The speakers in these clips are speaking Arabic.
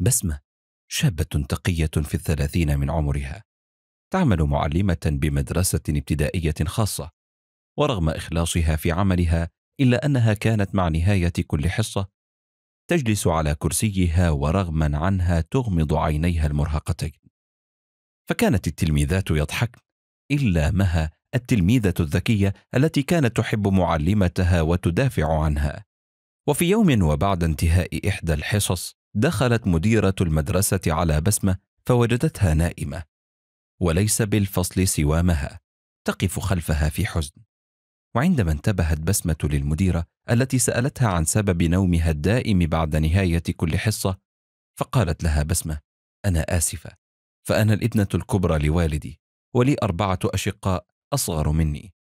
بسمة شابة تقية في الثلاثين من عمرها تعمل معلمة بمدرسة ابتدائية خاصة ورغم إخلاصها في عملها إلا أنها كانت مع نهاية كل حصة تجلس على كرسيها ورغما عنها تغمض عينيها المرهقتين فكانت التلميذات يضحكن إلا مها التلميذة الذكية التي كانت تحب معلمتها وتدافع عنها وفي يوم وبعد انتهاء إحدى الحصص دخلت مديرة المدرسة على بسمة فوجدتها نائمة وليس بالفصل سوى مها تقف خلفها في حزن وعندما انتبهت بسمة للمديرة التي سألتها عن سبب نومها الدائم بعد نهاية كل حصة فقالت لها بسمة أنا آسفة فأنا الابنة الكبرى لوالدي ولي أربعة أشقاء أصغر مني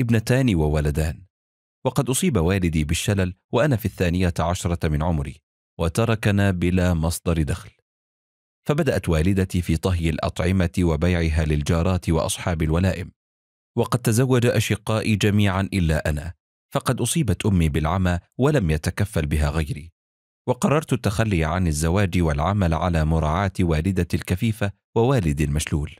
ابنتان وولدان وقد أصيب والدي بالشلل وأنا في الثانية عشرة من عمري وتركنا بلا مصدر دخل فبدات والدتي في طهي الاطعمه وبيعها للجارات واصحاب الولائم وقد تزوج اشقائي جميعا الا انا فقد اصيبت امي بالعمى ولم يتكفل بها غيري وقررت التخلي عن الزواج والعمل على مراعاه والدتي الكفيفه ووالدي المشلول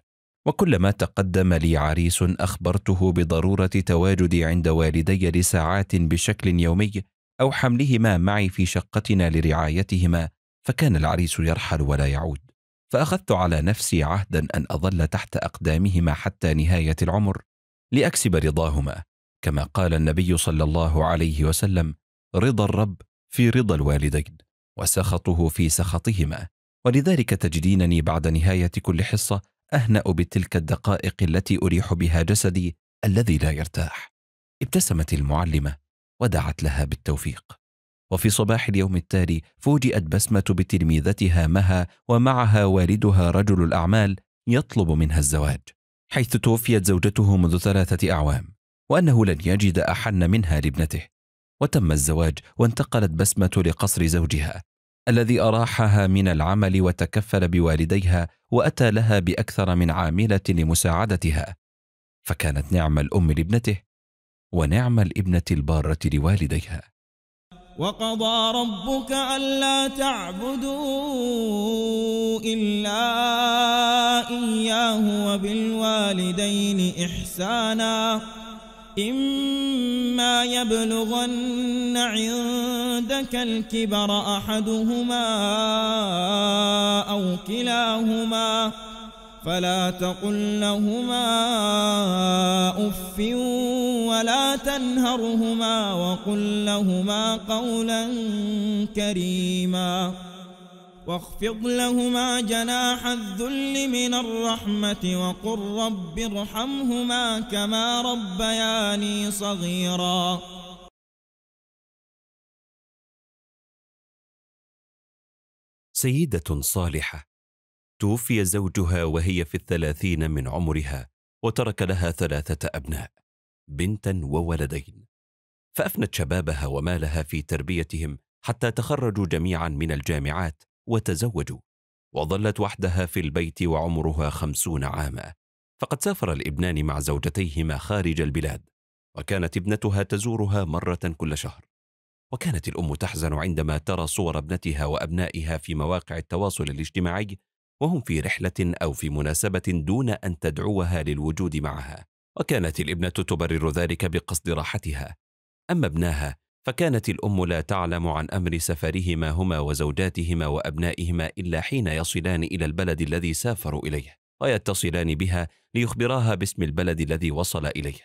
وكلما تقدم لي عريس اخبرته بضروره تواجدي عند والدي لساعات بشكل يومي او حملهما معي في شقتنا لرعايتهما فكان العريس يرحل ولا يعود فاخذت على نفسي عهدا ان اظل تحت اقدامهما حتى نهايه العمر لاكسب رضاهما كما قال النبي صلى الله عليه وسلم رضا الرب في رضا الوالدين وسخطه في سخطهما ولذلك تجدينني بعد نهايه كل حصه اهنا بتلك الدقائق التي اريح بها جسدي الذي لا يرتاح ابتسمت المعلمه ودعت لها بالتوفيق وفي صباح اليوم التالي فوجئت بسمة بتلميذتها مها ومعها والدها رجل الأعمال يطلب منها الزواج حيث توفيت زوجته منذ ثلاثة أعوام وأنه لن يجد أحن منها لابنته وتم الزواج وانتقلت بسمة لقصر زوجها الذي أراحها من العمل وتكفل بوالديها وأتى لها بأكثر من عاملة لمساعدتها فكانت نعم الأم لابنته ونعم الابنة البارة لوالديها وقضى ربك ألا تعبدوا إلا إياه وبالوالدين إحسانا إما يبلغن عندك الكبر أحدهما أو كلاهما فلا تقل لهما أف ولا تنهرهما وقل لهما قولا كريما واخفض لهما جناح الذل من الرحمة وقل رب ارحمهما كما ربياني صغيراً سيدة صالحة توفي زوجها وهي في الثلاثين من عمرها وترك لها ثلاثة أبناء بنتا وولدين فأفنت شبابها ومالها في تربيتهم حتى تخرجوا جميعا من الجامعات وتزوجوا وظلت وحدها في البيت وعمرها خمسون عاما فقد سافر الابنان مع زوجتيهما خارج البلاد وكانت ابنتها تزورها مرة كل شهر وكانت الأم تحزن عندما ترى صور ابنتها وأبنائها في مواقع التواصل الاجتماعي وهم في رحلة أو في مناسبة دون أن تدعوها للوجود معها وكانت الابنة تبرر ذلك بقصد راحتها أما ابناها فكانت الأم لا تعلم عن أمر سفرهما هما وزوجاتهما وأبنائهما إلا حين يصلان إلى البلد الذي سافروا إليه ويتصلان بها ليخبراها باسم البلد الذي وصل إليه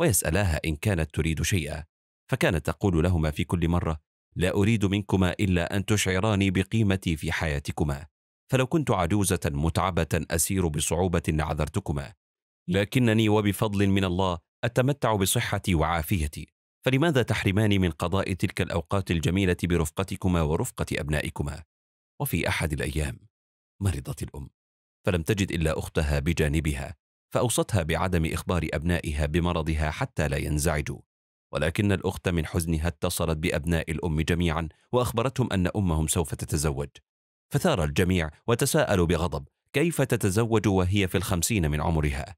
ويسألاها إن كانت تريد شيئا فكانت تقول لهما في كل مرة لا أريد منكما إلا أن تشعراني بقيمتي في حياتكما فلو كنت عجوزة متعبة أسير بصعوبة عذرتكما لكنني وبفضل من الله أتمتع بصحتي وعافيتي فلماذا تحرماني من قضاء تلك الأوقات الجميلة برفقتكما ورفقة أبنائكما؟ وفي أحد الأيام مرضت الأم فلم تجد إلا أختها بجانبها فأوصتها بعدم إخبار أبنائها بمرضها حتى لا ينزعجوا ولكن الأخت من حزنها اتصلت بأبناء الأم جميعا وأخبرتهم أن أمهم سوف تتزوج فثار الجميع وتساءلوا بغضب كيف تتزوج وهي في الخمسين من عمرها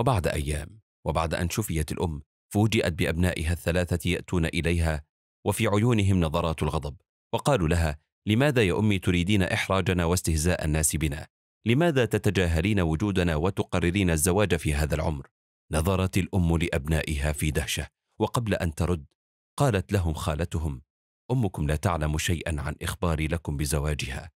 وبعد أيام وبعد أن شفيت الأم فوجئت بأبنائها الثلاثة يأتون إليها وفي عيونهم نظرات الغضب وقالوا لها لماذا يا أمي تريدين إحراجنا واستهزاء الناس بنا؟ لماذا تتجاهلين وجودنا وتقررين الزواج في هذا العمر؟ نظرت الأم لأبنائها في دهشة وقبل أن ترد قالت لهم خالتهم أمكم لا تعلم شيئا عن إخباري لكم بزواجها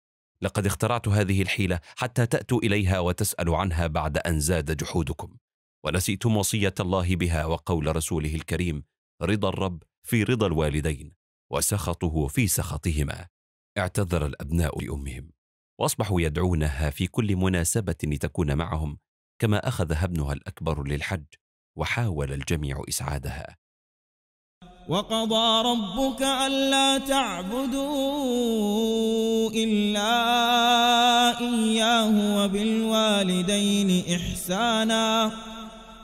لقد اخترعت هذه الحيلة حتى تأتوا إليها وتسألوا عنها بعد أن زاد جحودكم ونسيتم وصية الله بها وقول رسوله الكريم رضا الرب في رضا الوالدين وسخطه في سخطهما اعتذر الأبناء لأمهم وأصبحوا يدعونها في كل مناسبة لتكون معهم كما أخذها ابنها الأكبر للحج وحاول الجميع إسعادها وقضى ربك ألا تعبدوا إلا إياه وبالوالدين إحساناً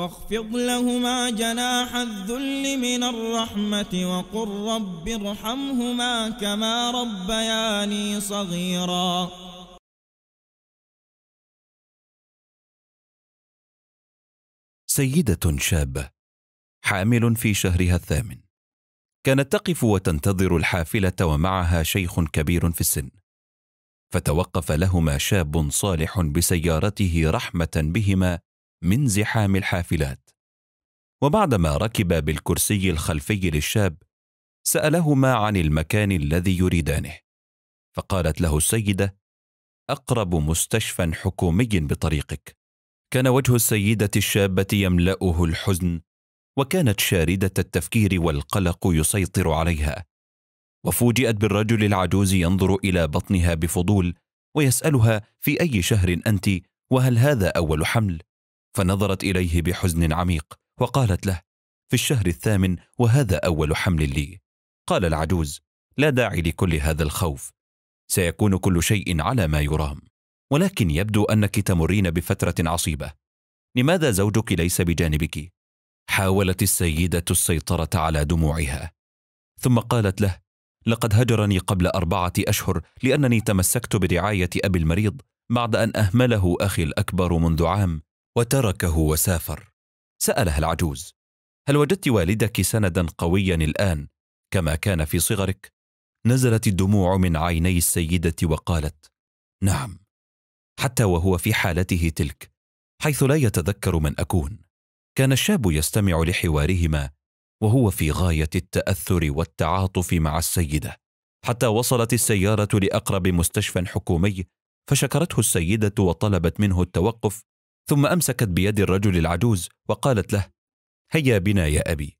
واخفض لهما جناح الذل من الرحمة وقل رب ارحمهما كما ربياني صغيرا سيدة شابة حامل في شهرها الثامن كانت تقف وتنتظر الحافلة ومعها شيخ كبير في السن فتوقف لهما شاب صالح بسيارته رحمة بهما من زحام الحافلات وبعدما ركب بالكرسي الخلفي للشاب سالهما عن المكان الذي يريدانه فقالت له السيده اقرب مستشفى حكومي بطريقك كان وجه السيده الشابه يملاه الحزن وكانت شارده التفكير والقلق يسيطر عليها وفوجئت بالرجل العجوز ينظر الى بطنها بفضول ويسالها في اي شهر انت وهل هذا اول حمل فنظرت إليه بحزن عميق وقالت له في الشهر الثامن وهذا أول حمل لي قال العجوز لا داعي لكل هذا الخوف سيكون كل شيء على ما يرام ولكن يبدو أنك تمرين بفترة عصيبة لماذا زوجك ليس بجانبك؟ حاولت السيدة السيطرة على دموعها ثم قالت له لقد هجرني قبل أربعة أشهر لأنني تمسكت برعاية أبي المريض بعد أن أهمله أخي الأكبر منذ عام وتركه وسافر سالها العجوز هل وجدت والدك سندا قويا الان كما كان في صغرك نزلت الدموع من عيني السيده وقالت نعم حتى وهو في حالته تلك حيث لا يتذكر من اكون كان الشاب يستمع لحوارهما وهو في غايه التاثر والتعاطف مع السيده حتى وصلت السياره لاقرب مستشفى حكومي فشكرته السيده وطلبت منه التوقف ثم امسكت بيد الرجل العجوز وقالت له هيا بنا يا ابي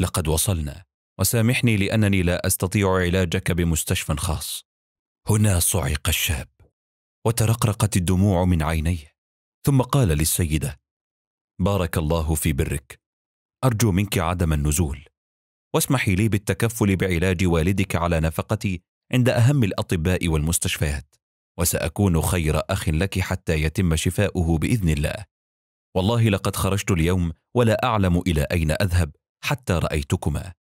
لقد وصلنا وسامحني لانني لا استطيع علاجك بمستشفى خاص هنا صعق الشاب وترقرقت الدموع من عينيه ثم قال للسيده بارك الله في برك ارجو منك عدم النزول واسمحي لي بالتكفل بعلاج والدك على نفقتي عند اهم الاطباء والمستشفيات وساكون خير اخ لك حتى يتم شفاؤه باذن الله والله لقد خرجت اليوم ولا اعلم الى اين اذهب حتى رايتكما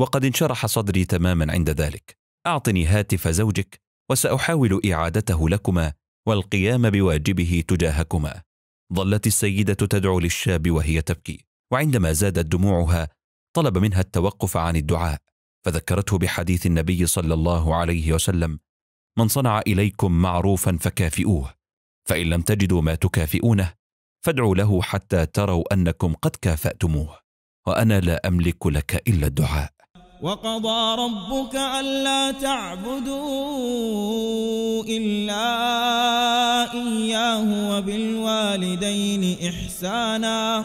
وقد انشرح صدري تماما عند ذلك اعطني هاتف زوجك وساحاول اعادته لكما والقيام بواجبه تجاهكما ظلت السيده تدعو للشاب وهي تبكي وعندما زادت دموعها طلب منها التوقف عن الدعاء فذكرته بحديث النبي صلى الله عليه وسلم من صنع اليكم معروفا فكافئوه فان لم تجدوا ما تكافئونه فادعوا له حتى تروا انكم قد كافاتموه وانا لا املك لك الا الدعاء وقضى ربك الا تعبدوا الا اياه وبالوالدين احسانا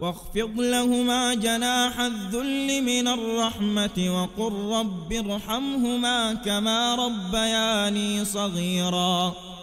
واخفض لهما جناح الذل من الرحمة وقل رب ارحمهما كما ربياني صغيراً